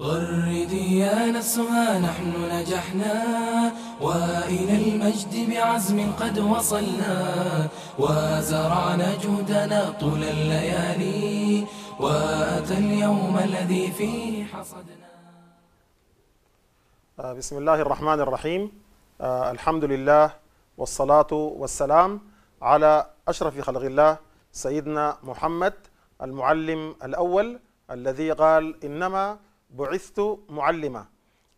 غردي يا نفسها نحن نجحنا وإلى المجد بعزم قد وصلنا وزرعنا جهدنا طول الليالي وأتى اليوم الذي فيه حصدنا آه، بسم الله الرحمن الرحيم آه، الحمد لله والصلاة والسلام على أشرف خلق الله سيدنا محمد المعلم الأول الذي قال إنما بعثت معلمة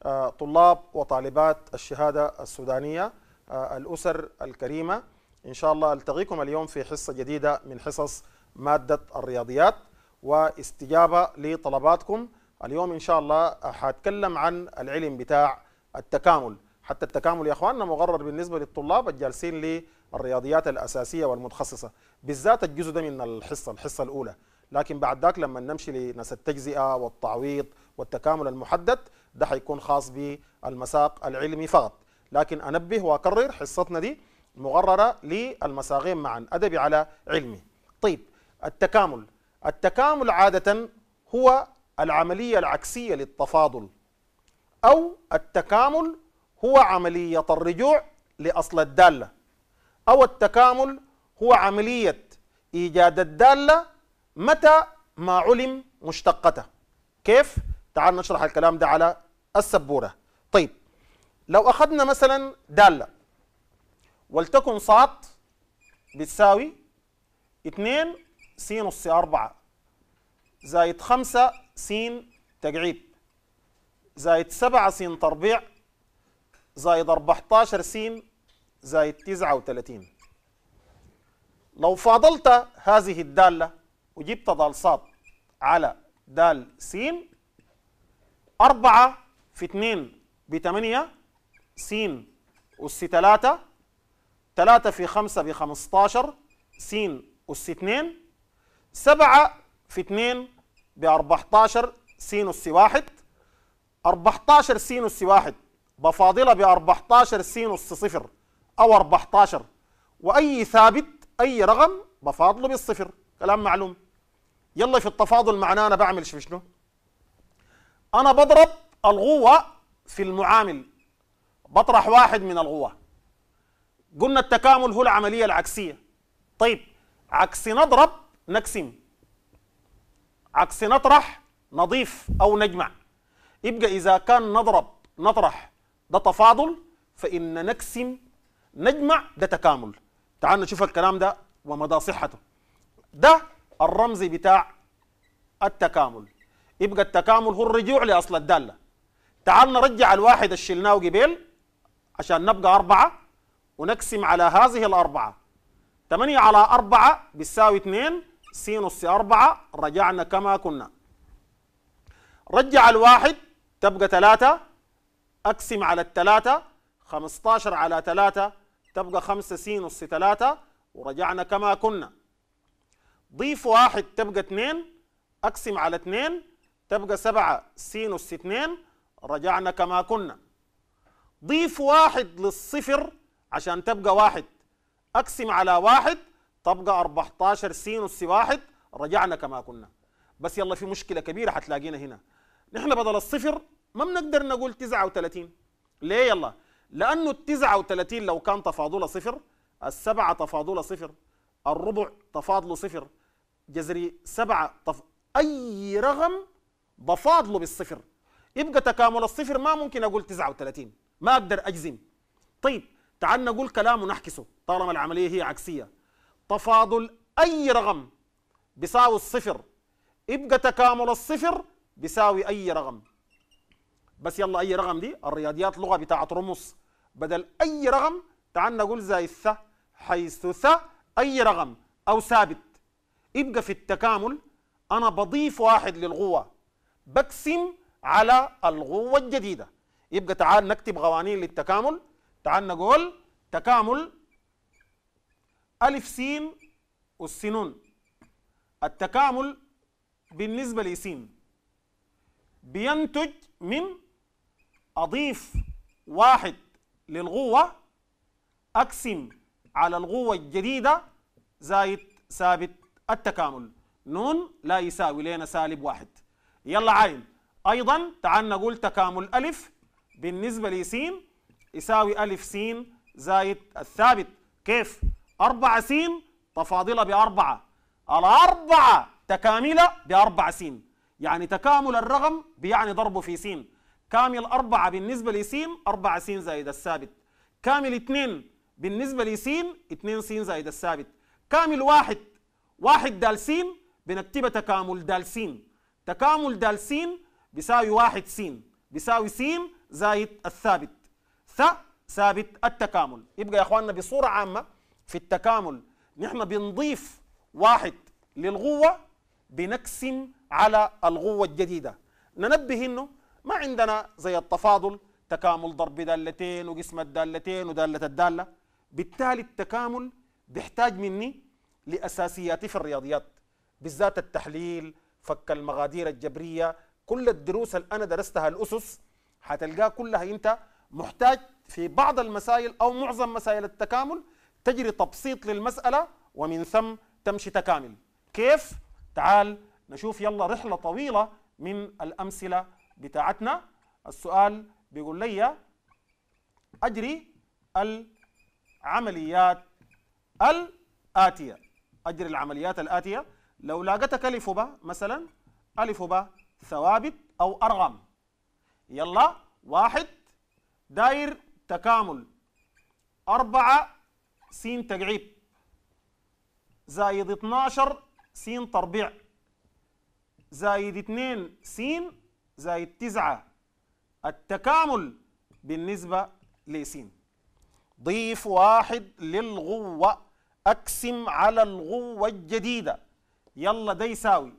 آه، طلاب وطالبات الشهادة السودانية آه، الأسر الكريمة إن شاء الله ألتقيكم اليوم في حصة جديدة من حصص مادة الرياضيات واستجابة لطلباتكم اليوم إن شاء الله حاتكلم عن العلم بتاع التكامل حتى التكامل يا اخواننا مغرر بالنسبه للطلاب الجالسين للرياضيات الاساسيه والمتخصصه بالذات الجزء ده من الحصه الحصه الاولى لكن بعد ذاك لما نمشي لناس التجزئه والتعويض والتكامل المحدد ده حيكون خاص بالمساق العلمي فقط لكن انبه واكرر حصتنا دي مغرره للمساقين معا ادبي على علمي طيب التكامل التكامل عاده هو العمليه العكسيه للتفاضل او التكامل هو عمليه الرجوع لاصل الداله او التكامل هو عمليه ايجاد الداله متى ما علم مشتقته كيف؟ تعال نشرح الكلام ده على السبورة طيب لو أخذنا مثلا دالة ولتكن صاد بتساوي 2 س نص 4 زائد 5 س تقعيد زائد 7 س تربيع زائد 14 س زائد 39 لو فاضلت هذه الدالة وجبت ضال ص على د س أربعة في اتنين بتمانية س أس تلاتة تلاتة في خمسة بخمستاشر س أس اتنين سبعة في اتنين بأربعتاشر س أس واحد أربعتاشر س أس واحد بفاضلها بأربعتاشر س أس صفر أو أربعتاشر وأي ثابت أي رقم بفاضله بالصفر كلام معلوم يلا في التفاضل معناه انا بعمل شنو انا بضرب القوه في المعامل بطرح واحد من القوة قلنا التكامل هو العمليه العكسيه طيب عكس نضرب نقسم عكس نطرح نضيف او نجمع يبقى اذا كان نضرب نطرح ده تفاضل فان نقسم نجمع ده تكامل تعال نشوف الكلام ده ومدى صحته ده الرمزي بتاع التكامل يبقى التكامل هو الرجوع لاصل الداله تعال نرجع الواحد اللي شلناه قبل عشان نبقى أربعة ونقسم على هذه الأربعة 8 على 4 بتساوي 2 س نص 4 رجعنا كما كنا رجع الواحد تبقى 3 أقسم على الثلاثة 15 على 3 تبقى 5 س نص 3 ورجعنا كما كنا ضيف واحد تبقى اتنين أقسم على اتنين تبقى سبعة سينوس اتنين رجعنا كما كنا ضيف واحد للصفر عشان تبقى واحد أقسم على واحد تبقى 14 سينوس واحد رجعنا كما كنا بس يلا في مشكلة كبيرة حتلاقينا هنا نحن بدل الصفر ما بنقدر نقول 39 ليه يلا لأنه ال 39 لو كان تفاضل صفر السبعة تفاضل صفر الربع تفاضله صفر جذري سبعة طف أي رقم بفاضله بالصفر يبقى تكامل الصفر ما ممكن أقول 39 ما أقدر أجزم طيب تعال نقول كلام ونحكسه طالما العملية هي عكسية تفاضل أي رقم بيساوي الصفر يبقى تكامل الصفر بيساوي أي رقم بس يلا أي رقم دي الرياضيات لغة بتاعت رموز بدل أي رقم تعال نقول زي الث حيث ث أي رقم أو ثابت يبقى في التكامل انا بضيف واحد للغوه بقسم على الغوه الجديده يبقى تعال نكتب قوانين للتكامل تعال نقول تكامل ألف س والسنون التكامل بالنسبة لسين بينتج من أضيف واحد للقوة أقسم على القوة الجديدة زائد ثابت التكامل نون لا يساوي لنا سالب واحد يلا عاين أيضا تعال نقول تكامل ألف بالنسبة لس يساوي ألف س زائد الثابت كيف؟ أربعة س تفاضلة بأربعة الأربعة تكاملة بأربعة س يعني تكامل الرقم بيعني ضربه في س كامل أربعة بالنسبة لس أربعة س زائد الثابت كامل اثنين بالنسبة لس اثنين س زائد الثابت كامل واحد واحد دال س بنكتبها تكامل دال س تكامل دال س بيساوي واحد س بيساوي س زائد الثابت ث ثابت التكامل يبقى يا اخواننا بصورة عامة في التكامل نحن بنضيف واحد للقوه بنقسم على القوه الجديدة ننبه انه ما عندنا زي التفاضل تكامل ضرب دالتين وقسمة دالتين ودالة الدالة بالتالي التكامل بيحتاج مني لأساسيات في الرياضيات بالذات التحليل فك المغادير الجبرية كل الدروس اللي أنا درستها الأسس هتلقاها كلها أنت محتاج في بعض المسائل أو معظم مسائل التكامل تجري تبسيط للمسألة ومن ثم تمشي تكامل كيف؟ تعال نشوف يلا رحلة طويلة من الأمثلة بتاعتنا السؤال بيقول لي أجري العمليات الآتية أجري العمليات الآتية لو لاقتك ألف وباء مثلا ألف وباء ثوابت أو أرغم يلا واحد داير تكامل أربعة سين تقعيب زايد 12 سين تربيع زايد 2 سين زايد 9 التكامل بالنسبة لسين ضيف واحد للغوة اقسم على القوة الجديدة يلا ده يساوي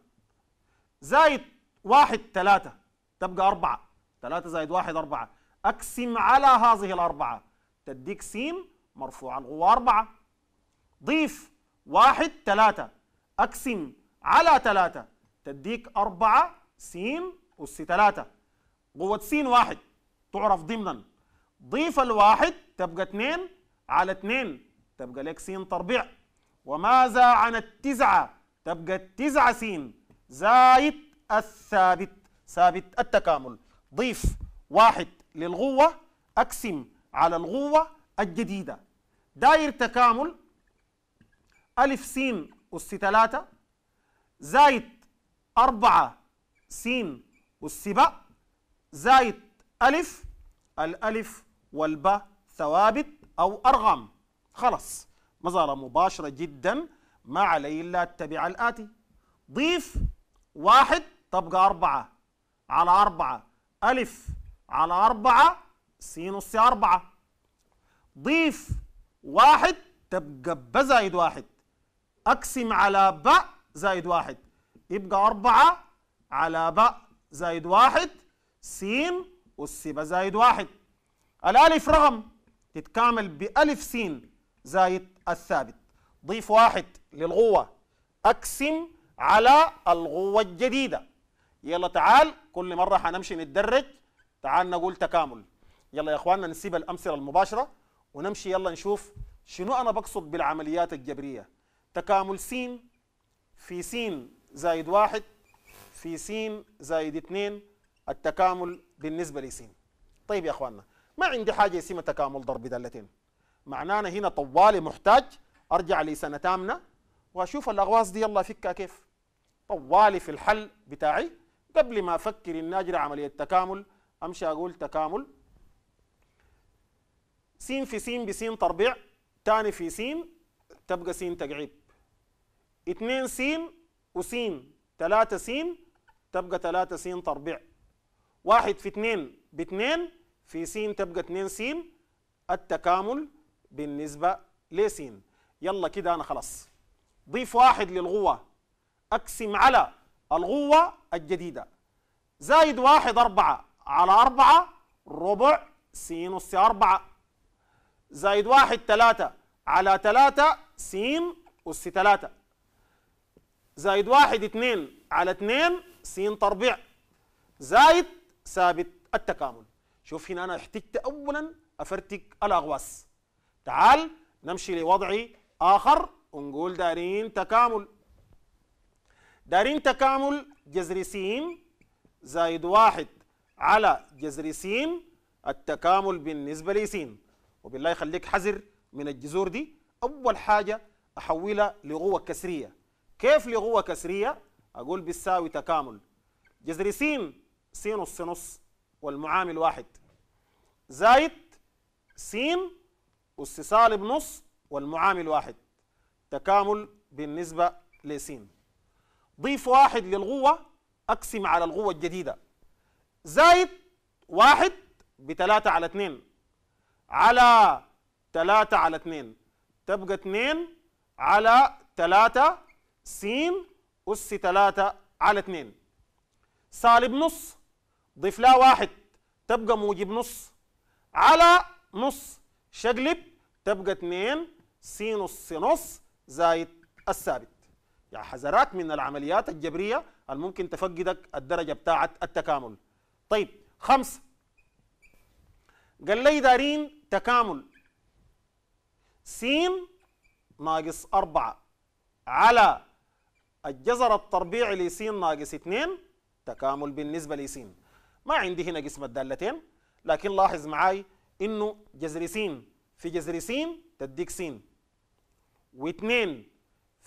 زايد واحد ثلاثة تبقى أربعة ثلاثة زايد واحد أربعة أقسم على هذه الأربعة تديك سين مرفوع القوة أربعة ضيف واحد ثلاثة أقسم على ثلاثة تديك أربعة سين أس ثلاثة قوة سين واحد تعرف ضمنا ضيف الواحد تبقى اثنين على اثنين تبقى لك س تربيع وماذا عن التسعة تبقى التسعة س زائد الثابت ثابت التكامل ضيف واحد للغوة أقسم على الغوة الجديدة داير تكامل ألف س أس ثلاثة زائد أربعة س أس باء زائد ألف الألف والباء ثوابت أو أرغام خلص مظاهرة مباشرة جدا ما علي إلا أتبع الآتي ضيف واحد تبقى أربعة على أربعة ألف على أربعة سينوس أربعة ضيف واحد تبقى ب زائد واحد أقسم على ب زائد واحد يبقى أربعة على ب زائد واحد س والس زائد واحد الألف رقم تتكامل بألف سين زائد الثابت ضيف واحد للقوة أقسم على القوة الجديدة يلا تعال كل مرة حنمشي نتدرج تعال نقول تكامل يلا يا اخواننا نسيب الأمثلة المباشرة ونمشي يلا نشوف شنو أنا بقصد بالعمليات الجبرية تكامل س في س زائد واحد في س زائد اثنين التكامل بالنسبة لسين طيب يا اخواننا ما عندي حاجة اسمها تكامل ضرب دالتين معناه أنا هنا طوالي محتاج ارجع لسنه تامنه واشوف الاغواص دي الله فكها كيف طوالي في الحل بتاعي قبل ما افكر إن اجري عمليه تكامل امشي اقول تكامل سين في سين بسين تربيع تاني في سين تبقى سين تقعيب اثنين سين وسين ثلاثة سين تبقى ثلاثة سين تربيع واحد في اثنين باتنين في سين تبقى اثنين سين التكامل بالنسبة س يلا كده أنا خلاص ضيف واحد للغوة أقسم على الغوة الجديدة زايد واحد أربعة على أربعة ربع س أس أربعة زايد واحد ثلاثة على ثلاثة س أس ثلاثة زايد واحد اثنين على اثنين س تربيع زايد ثابت التكامل شوف هنا أنا احتجت أولا أفرتك الأغواس تعال نمشي لوضع آخر ونقول دارين تكامل دارين تكامل جذر س زائد واحد على جذر س التكامل بالنسبة لس وبالله يخليك حذر من الجذور دي أول حاجة أحولها لقوة كسرية كيف لقوة كسرية؟ أقول بتساوي تكامل جذر س س نص نص والمعامل واحد زائد س أس سالب نص والمعامل واحد تكامل بالنسبة لسين ضيف واحد للغوة أقسم على الغوة الجديدة زايد واحد بتلاتة على اتنين على تلاتة على اتنين تبقى اتنين على تلاتة سين أس تلاتة على اتنين سالب نص ضيف لا واحد تبقى موجب نص على نص شقلب تبقى 2 س نص زائد الثابت يعني حذرات من العمليات الجبريه اللي ممكن تفقدك الدرجه بتاعه التكامل طيب خمسه قال لي دارين تكامل س ناقص أربعة على الجذر التربيعي لس ناقص اثنين تكامل بالنسبة لس ما عندي هنا قسم الدالتين لكن لاحظ معاي انه جذر س في جذر س تديك س و2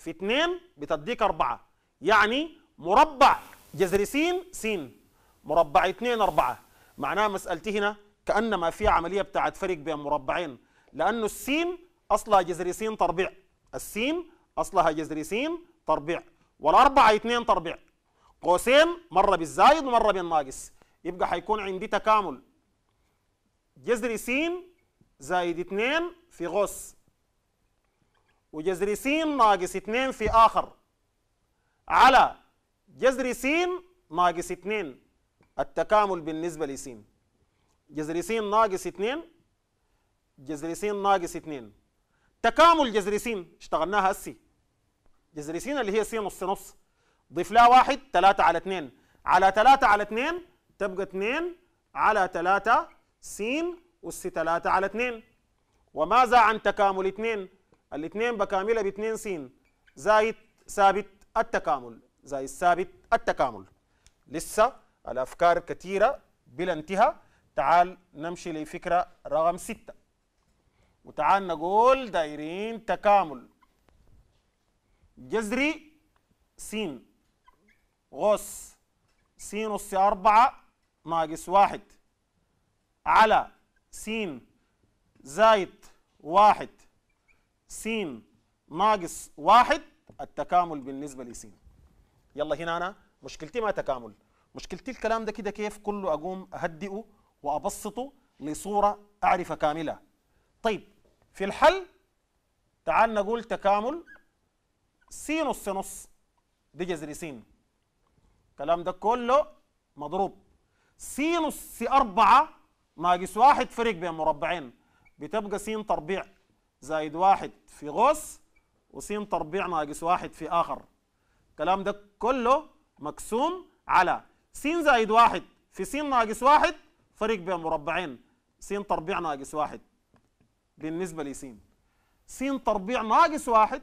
في 2 بتديك 4 يعني مربع جذر س س مربع 2 4 معناها مسألتي هنا كأنما في عملية بتاعت فرق بين مربعين لأنه السين أصلها جذر س تربيع السين أصلها جذر س تربيع والأربعة اتنين تربيع قوسين مرة بالزايد ومرة بالناقص يبقى حيكون عندي تكامل جذر س زائد 2 في غص وجذر س ناقص 2 في آخر على جذر س ناقص 2 التكامل بالنسبة لس جذر س ناقص 2 جذر س ناقص 2 تكامل جذر س اشتغلناها هسي جذر س اللي هي س نص نص ضيف لها واحد 3 على 2 على 3 على 2 تبقى 2 على 3 س والس 3 على 2 وماذا عن تكامل 2 الاثنين بكاملة ب 2 س زائد ثابت التكامل زائد ثابت التكامل لسه الافكار كثيره بلا انتهاء تعال نمشي لفكره رقم 6 وتعال نقول دايرين تكامل جذري س غص س أس 4 ناقص واحد على س زايد واحد س ناقص واحد التكامل بالنسبة لس يلا هنا أنا مشكلتي ما تكامل مشكلتي الكلام ده كده كيف كله أقوم أهدئه وأبسطه لصورة أعرفة كاملة طيب في الحل تعال نقول تكامل س نص نص دي جذر س الكلام ده كله مضروب س نص أربعة ناقص واحد فرق بين مربعين بتبقى س تربيع زائد واحد في غوص وس تربيع ناقص واحد في آخر الكلام ده كله مقسوم على س زائد واحد في س ناقص واحد فرق بين مربعين س تربيع ناقص واحد بالنسبة لس س تربيع ناقص واحد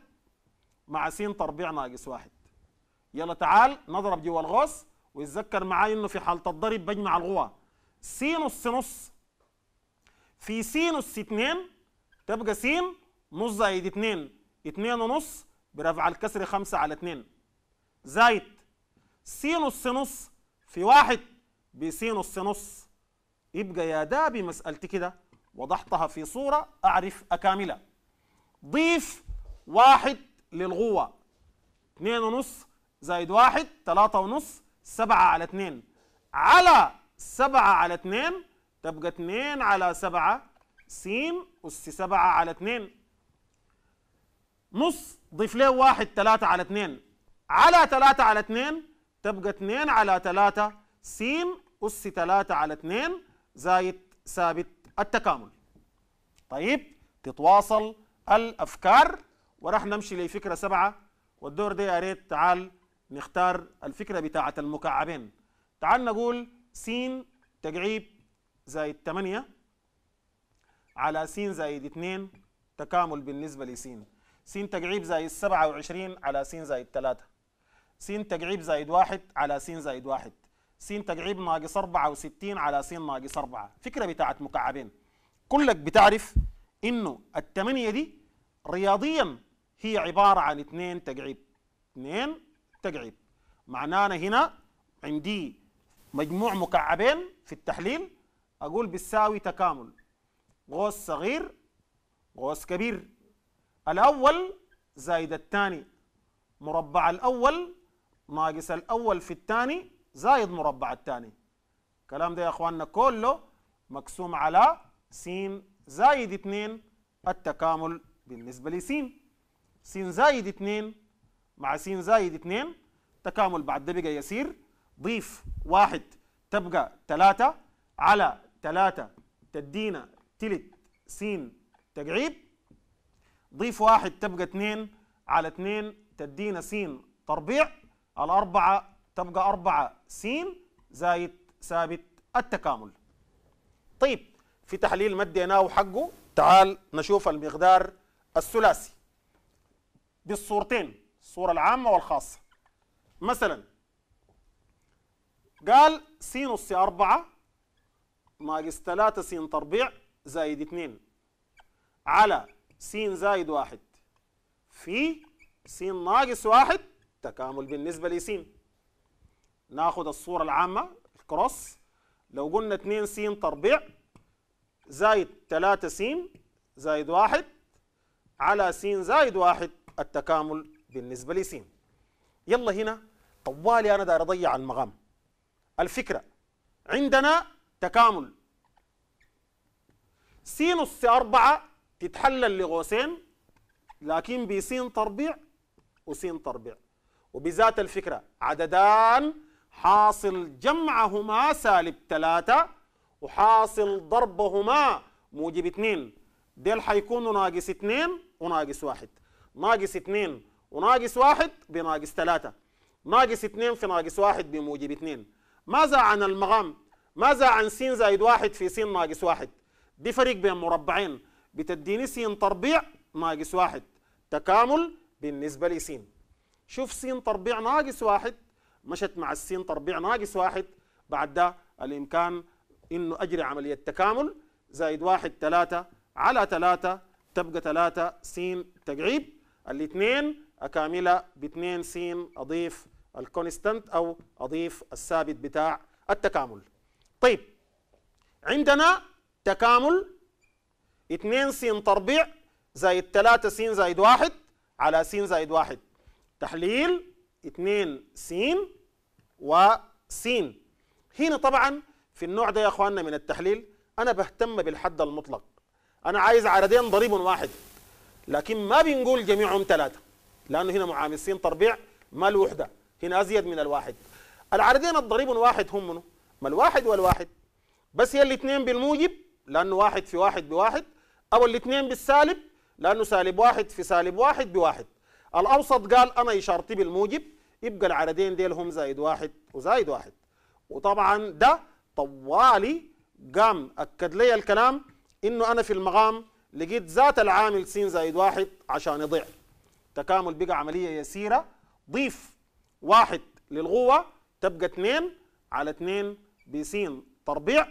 مع س تربيع ناقص واحد يلا تعال نضرب جوا الغوص ويتذكر معاي انه في حالة الضرب بجمع القوى س نص نص في س نص 2 تبقى س نص زائد 2 2 ونص برفع الكسر 5 على 2 زائد س نص نص في واحد بس نص نص يبقى يا دابي مسألتي كده وضحتها في صورة أعرف أكاملة ضيف واحد للغوة اتنين ونص زائد واحد تلاتة ونص سبعة على اتنين على 7 على 2 تبقى 2 على 7 س أس 7 على 2 نص ضيف له 1 3 على 2 على 3 على 2 تبقى 2 على 3 س أس 3 على 2 زايد ثابت التكامل طيب تتواصل الأفكار وراح نمشي لفكرة سبعة والدور ده يا ريت تعال نختار الفكرة بتاعة المكعبين تعال نقول س تجعيب زائد 8 على س زائد 2 تكامل بالنسبة لس س تجعيب زائد 27 على س زائد 3 س تجعيب زائد 1 على س زائد 1 س تجعيب ناقص 64 على س ناقص 4 فكرة بتاعت مكعبين كلك بتعرف انه الثمانية دي رياضيا هي عبارة عن 2 تجعيب 2 تجعيب معنانا هنا عندي مجموع مكعبين في التحليل أقول بتساوي تكامل غوص صغير غوص كبير الأول زائد الثاني مربع الأول ناقص الأول في الثاني زائد مربع الثاني الكلام ده يا أخواننا كله مقسوم على س زائد 2 التكامل بالنسبة لس س زائد 2 مع س زائد 2 تكامل بعد ده بقى يسير ضيف واحد تبقى ثلاثة على ثلاثة تدينا تلت سين تقعيد ضيف واحد تبقى اثنين على اثنين تدينا سين تربيع الأربعة تبقى أربعة سين زايد ثابت التكامل طيب في تحليل مديناه حقه تعال نشوف المقدار الثلاثي بالصورتين الصورة العامة والخاصة مثلا قال س نص 4 ناقص 3 س تربيع زايد 2 على س زايد 1 في س ناقص 1 تكامل بالنسبة لسين ناخذ الصورة العامة الكروس لو قلنا 2 س تربيع زايد 3 س زايد 1 على س زايد 1 التكامل بالنسبة لسين يلا هنا طوالي أنا داير أضيع المغام الفكرة عندنا تكامل سينوس أربعة تتحلل لغوسين لكن بسين تربيع وسين تربيع وبذات الفكرة عددان حاصل جمعهما سالب ثلاثة وحاصل ضربهما موجب اثنين ديل حيكونوا ناقص اثنين وناقص واحد ناقص اثنين وناقص واحد بناقص ثلاثة ناقص اثنين في ناقص واحد بموجب اثنين ماذا عن المغام ماذا عن س زائد واحد في س ناقص واحد دي فريق بين مربعين بتديني س تربيع ناقص واحد تكامل بالنسبة لس. شوف س تربيع ناقص واحد مشت مع الس تربيع ناقص واحد بعد ده الإمكان إنه أجري عملية تكامل زائد واحد ثلاثة على ثلاثة تبقى ثلاثة س تقعيب الاثنين أكاملها باثنين س أضيف الكونستانت او اضيف الثابت بتاع التكامل طيب عندنا تكامل 2 س تربيع زائد 3 س زائد 1 على س زائد 1 تحليل 2 س و س هنا طبعا في النوع ده يا اخواننا من التحليل انا بهتم بالحد المطلق انا عايز عددين ضريب واحد لكن ما بنقول جميعهم ثلاثه لانه هنا معامل س تربيع ما الوحده هنا أزيد من الواحد العددين الضريب واحد هم منه ما الواحد والواحد بس هي الاثنين بالموجب لأنه واحد في واحد بواحد أو الاثنين بالسالب لأنه سالب واحد في سالب واحد بواحد الأوسط قال أنا إشارتي بالموجب يبقى العددين ديل هم زائد واحد وزائد واحد وطبعا ده طوالي قام أكد لي الكلام إنه أنا في المقام لقيت ذات العامل س زائد واحد عشان يضيع تكامل بقى عملية يسيرة ضيف واحد للغوة تبقى اتنين على اتنين بسين تربيع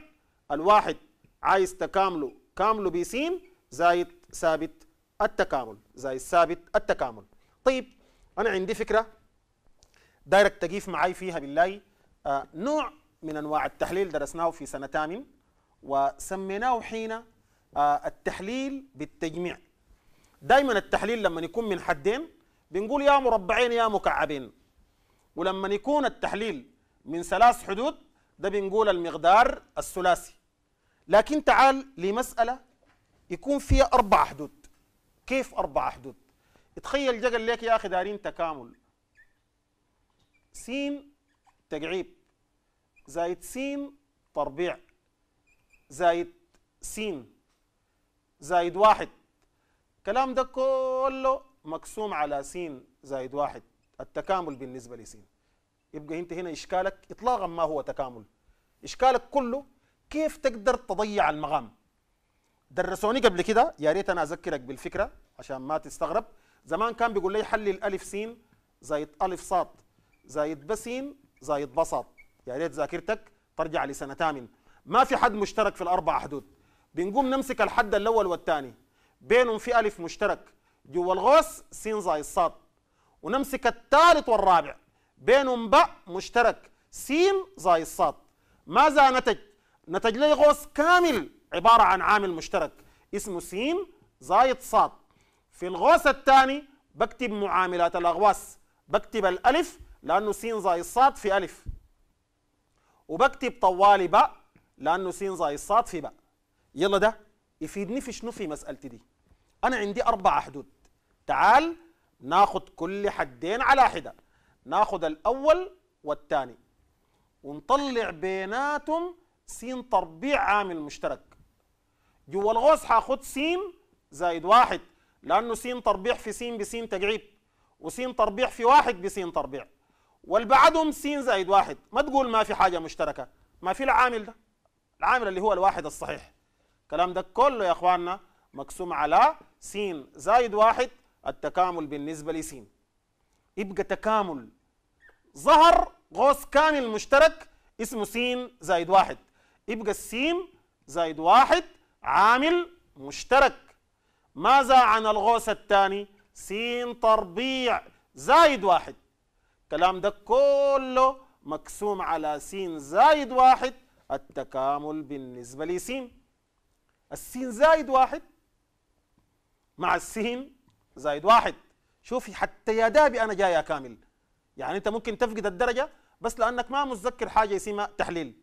الواحد عايز تكامله كامله بسين زايد ثابت التكامل زايد ثابت التكامل طيب أنا عندي فكرة دايرك تقيف معي فيها بالله آه نوع من أنواع التحليل درسناه في سنة تامن وسميناه حين آه التحليل بالتجميع دائما التحليل لما يكون من حدين بنقول يا مربعين يا مكعبين ولما يكون التحليل من ثلاث حدود ده بنقول المقدار الثلاثي لكن تعال لمسألة يكون فيها أربع حدود كيف أربع حدود تخيل جا قال لك يا أخي دارين تكامل سين تقعيب زايد سين تربيع زايد سين زايد واحد الكلام ده كله مقسوم على سين زايد واحد التكامل بالنسبه لسين يبقى انت هنا اشكالك اطلاقا ما هو تكامل اشكالك كله كيف تقدر تضيع المغام درسوني قبل كده يا ريت انا اذكرك بالفكره عشان ما تستغرب زمان كان بيقول لي حلل الالف سين زائد الف صاد زائد بسين زائد بسط يا ريت ذاكرتك ترجع لسنه ثامن ما في حد مشترك في الاربع حدود بنقوم نمسك الحد الاول والثاني بينهم في الف مشترك جوا الغوص سين زائد صاد ونمسك الثالث والرابع بينهم باء مشترك س زائد صاد ماذا نتج؟ نتج لي غوص كامل عبارة عن عامل مشترك اسمه س زائد صاد في الغوص الثاني بكتب معاملات الأغواس بكتب الألف لأنه سين زائد صاد في ألف وبكتب طوالي باء لأنه سين زائد صاد في باء يلا ده يفيدني في شنو في مسألتي دي أنا عندي أربع حدود تعال ناخد كل حدين على حدة ناخد الأول والثاني ونطلع بيناتهم سين تربيع عامل مشترك جوا الغوص حاخد سين زائد واحد لأنه سين تربيع في سين بسين تقعيب وسين تربيع في واحد بسين تربيع والبعدهم سين زائد واحد ما تقول ما في حاجة مشتركة ما في العامل ده العامل اللي هو الواحد الصحيح الكلام ده كله يا اخواننا مقسوم على سين زائد واحد التكامل بالنسبة لسين يبقى تكامل ظهر غوص كامل مشترك اسمه سين زائد واحد يبقى السين زائد واحد عامل مشترك ماذا عن الغوص الثاني سين تربيع زائد واحد الكلام ده كله مقسوم على سين زائد واحد التكامل بالنسبة لسين السين زائد واحد مع السين زائد واحد شوفي حتى يا دابي انا جاي يا كامل يعني انت ممكن تفقد الدرجه بس لانك ما متذكر حاجه اسمها تحليل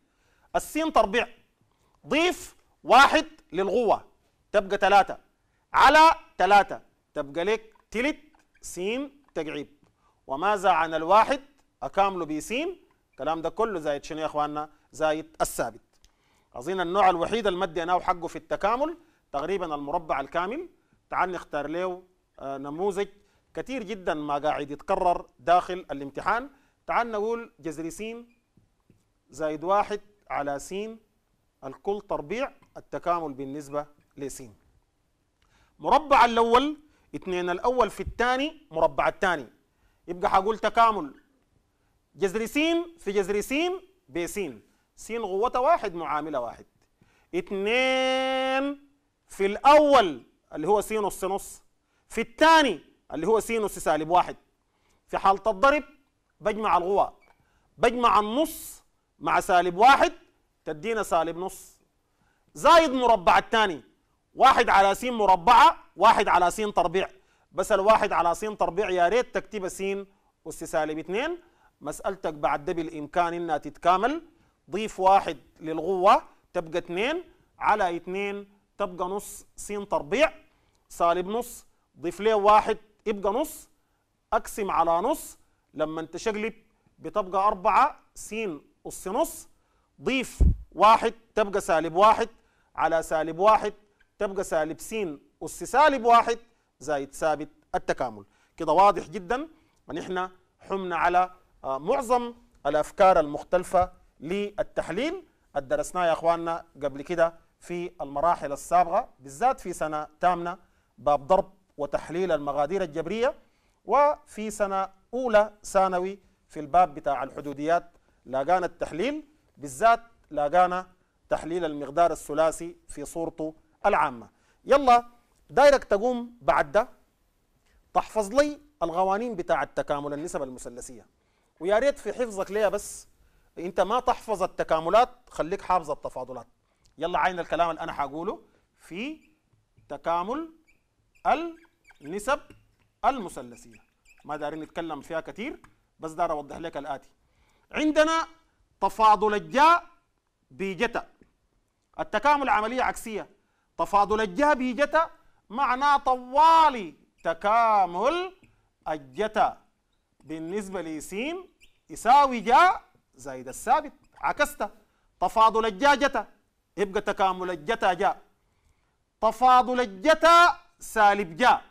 السين تربيع ضيف واحد للغوه تبقى ثلاثه على ثلاثه تبقى لك تلت سين تقعيب وماذا عن الواحد اكامله بسين الكلام ده كله زايد شنو يا اخواننا زايد الثابت اظن النوع الوحيد المادي انا حقه في التكامل تقريبا المربع الكامل تعال نختار له آه، نموذج كثير جدا ما قاعد يتكرر داخل الامتحان تعال نقول جذر س زائد واحد على س الكل تربيع التكامل بالنسبة لس مربع الأول اثنين الأول في الثاني مربع الثاني يبقى حقول تكامل جذر س في جذر س ب س غوة واحد معاملة واحد اثنين في الأول اللي هو س نص نص في الثاني اللي هو سينوس سالب واحد في حالة الضرب بجمع الغوا بجمع النص مع سالب واحد تدينا سالب نص زايد مربع الثاني واحد على س مربعة واحد على س تربيع بس الواحد على س تربيع يا ريت تكتب س أس سالب اثنين مسألتك بعد ده بالإمكان إنها تتكامل ضيف واحد للغوة تبقى اثنين على اثنين تبقى نص س تربيع سالب نص ضيف ليه واحد يبقى نص اقسم على نص لما انت تقلب بتبقى أربعة س أس نص ضيف واحد تبقى سالب واحد على سالب واحد تبقى سالب س أس سالب واحد زائد ثابت التكامل كده واضح جدا ونحن حمنا على آه، معظم الأفكار المختلفة للتحليل الدرسناه يا أخواننا قبل كده في المراحل السابقة بالذات في سنة تامنة باب ضرب وتحليل المغادير الجبرية وفي سنة أولى ثانوي في الباب بتاع الحدوديات لاقانا التحليل بالذات لاقانا تحليل المقدار الثلاثي في صورته العامة يلا دايرك تقوم بعد ده تحفظ لي القوانين بتاع التكامل النسب المثلثية ويا ريت في حفظك ليها بس انت ما تحفظ التكاملات خليك حافظ التفاضلات يلا عين الكلام اللي انا حقوله في تكامل ال نسب المثلثيه ما دارين نتكلم فيها كثير بس دار اوضح لك الاتي عندنا تفاضل الجاء بجتا التكامل عمليه عكسيه تفاضل الجاء بجتا معناه طوالي تكامل الجتا بالنسبه لسين يساوي جاء زائد الثابت عكست تفاضل الجا جتا يبقى تكامل الجتا جاء تفاضل الجتا سالب جاء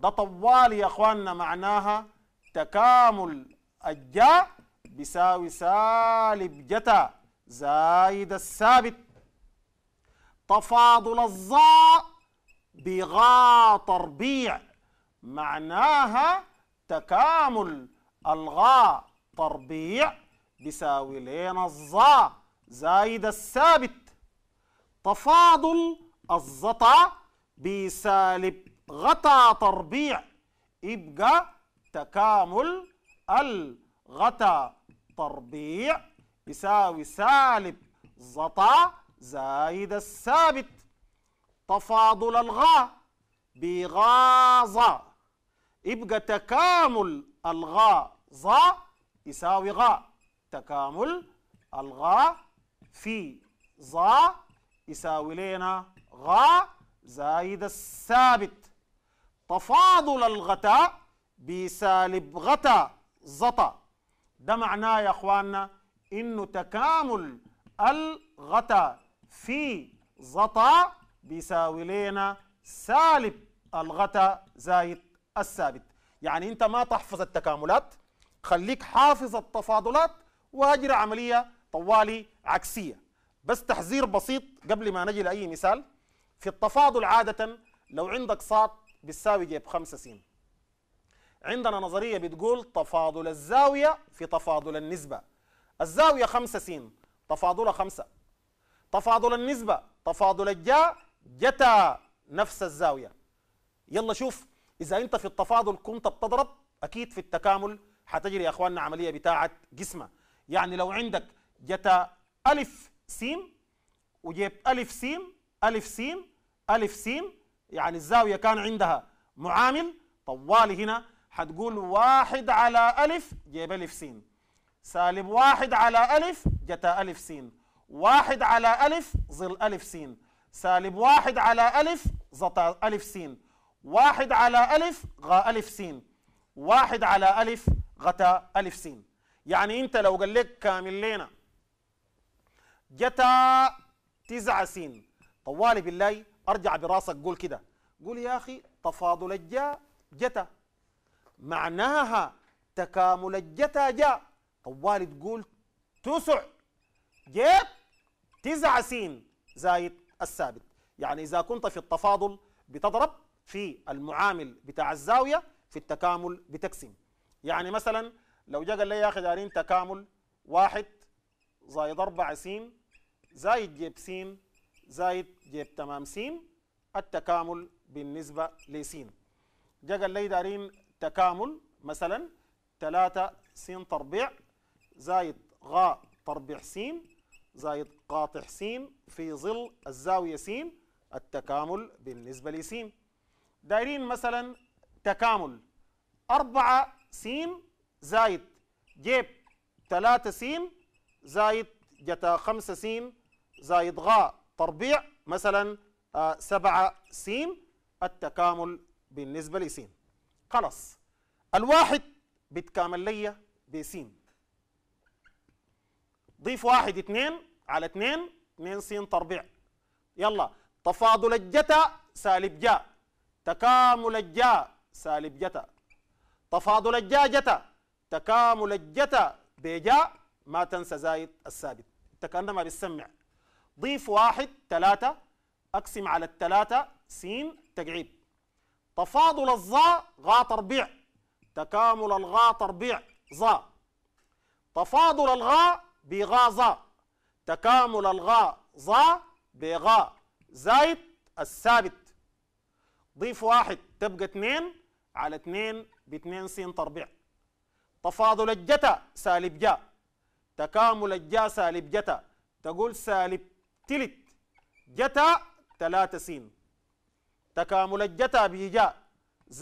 ده طوال يا اخواننا معناها تكامل الجا بيساوي سالب جتا زايد الثابت تفاضل الظاء بغا تربيع معناها تكامل الغاء تربيع بيساوي لين الظا زايد الثابت تفاضل الزطا بسالب غطى تربيع يبقى تكامل الغطى تربيع يساوي سالب زطا زائد الثابت تفاضل الغاء بغاظة يبقى تكامل الغاء ظا يساوي غاء تكامل الغاء في ظا يساوي لنا غاء زائد الثابت تفاضل الغتاء بسالب غثاء زطا ده معناه يا اخواننا انه تكامل الغثاء في زطا بيساوي لنا سالب الغثاء زائد الثابت يعني انت ما تحفظ التكاملات خليك حافظ التفاضلات واجري عمليه طوالي عكسيه بس تحذير بسيط قبل ما نجي لاي مثال في التفاضل عاده لو عندك ساط بتساوي جيب 5 س عندنا نظريه بتقول تفاضل الزاويه في تفاضل النسبه الزاويه 5 س تفاضلها 5 تفاضل النسبه تفاضل الجا جتا نفس الزاويه يلا شوف اذا انت في التفاضل كنت بتضرب اكيد في التكامل حتجري يا اخواننا عمليه بتاعه جسمه يعني لو عندك جتا الف س وجيب الف س الف س الف س يعني الزاوية كان عندها معامل طوالي هنا هتقول واحد على ألف جيب ألف سين سالب واحد على ألف جتا ألف سين واحد على ألف ظل ألف سين سالب واحد على ألف زطا ألف سين واحد على ألف غا ألف سين واحد على ألف غتا ألف سين يعني أنت لو قال لك كامل لينا جتا تسعة سين طوالي بالله ارجع براسك قول كده قول يا اخي تفاضل الجا جتا معناها تكامل الجتا جا طوال تقول تسع جيت تزع سين زايد الثابت يعني إذا كنت في التفاضل بتضرب في المعامل بتاع الزاوية في التكامل بتقسم يعني مثلا لو جاء قال لي يا أخي دارين تكامل واحد زايد أربعة سين زايد جيب سين زائد جيب تمام سين التكامل بالنسبة لسين جا قال لي دارين تكامل مثلا ثلاثة سين تربيع زائد غا تربيع سين زائد قاطع سين في ظل الزاوية سين التكامل بالنسبة لسين دايرين مثلا تكامل أربعة سين زايد جيب ثلاثة سين زايد جتا خمسة سين زايد غا تربيع مثلا آه، سبعة سين التكامل بالنسبة لسين خلاص الواحد بيتكامل لي بسين ضيف واحد اثنين على اثنين اثنين سين تربيع يلا تفاضل الجتا سالب جا تكامل الجا سالب جتا تفاضل الجا جتا تكامل الجتا بجا ما تنسى زايد الثابت انت كانما بتسمع ضيف واحد ثلاثة أقسم على الثلاثة سين تقعيد تفاضل الظا غا تربيع تكامل الغا تربيع ظا تفاضل الغاء بغا ظا تكامل الغاء ظا بغا زايد الثابت ضيف واحد تبقى اثنين على اثنين باثنين سين تربيع تفاضل الجتا سالب جا تكامل الجا سالب جتا تقول سالب تلت جتا تلاتة سين تكامل الجتا بهجاء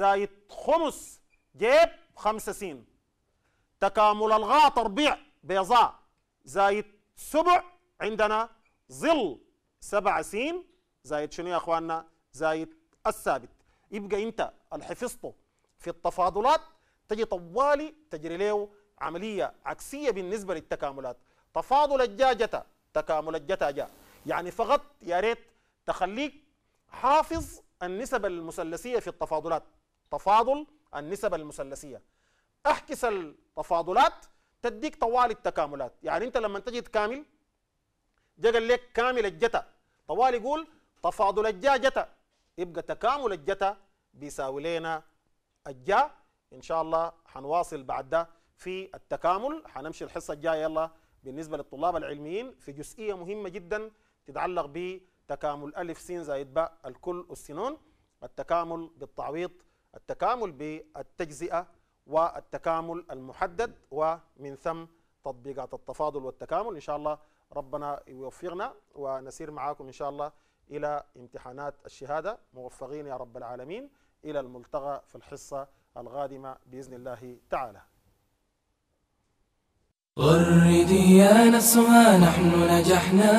زايد خمس جيب خمسة سين تكامل الغاء تربيع بيضاء زايد سبع عندنا ظل سبعة سين زايد شنو يا اخواننا زايد الثابت يبقى انت الحفظته في التفاضلات تجي طوالي تجري له عملية عكسية بالنسبة للتكاملات تفاضل الجاجة تكامل الجتا جاء يعني فقط يا ريت تخليك حافظ النسب المثلثية في التفاضلات تفاضل النسب المثلثية احكس التفاضلات تديك طوال التكاملات يعني انت لما تجد كامل جا قال لك كامل الجتا طوال يقول تفاضل الجا جتا يبقى تكامل الجتا بيساوي لنا الجا ان شاء الله حنواصل بعد ده في التكامل حنمشي الحصه الجايه يلا بالنسبه للطلاب العلميين في جزئيه مهمه جدا تتعلق بتكامل ألف س زائد باء الكل والسنون التكامل بالتعويض التكامل بالتجزئة والتكامل المحدد ومن ثم تطبيقات التفاضل والتكامل إن شاء الله ربنا يوفقنا ونسير معاكم إن شاء الله إلى امتحانات الشهادة موفقين يا رب العالمين إلى الملتقى في الحصة القادمة بإذن الله تعالى غردي يا نسها نحن نجحنا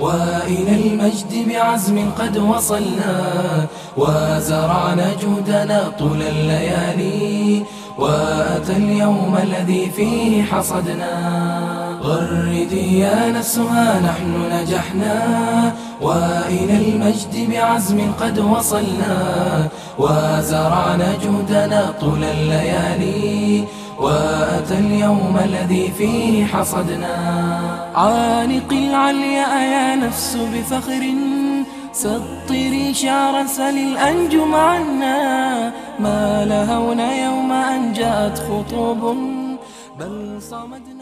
وإلى المجد بعزم قد وصلنا وزرعنا جهدنا طول الليالي وأتى اليوم الذي فيه حصدنا غردي يا نفسها نحن نجحنا وإلى المجد بعزم قد وصلنا وزرعنا جهدنا طول الليالي وأتى اليوم الذي فيه حصدنا عانق العلياء يا نفس بفخر سطري شعر سل الأنجم عنا ما لهونا يوم أن جاءت خطوب بل صمدنا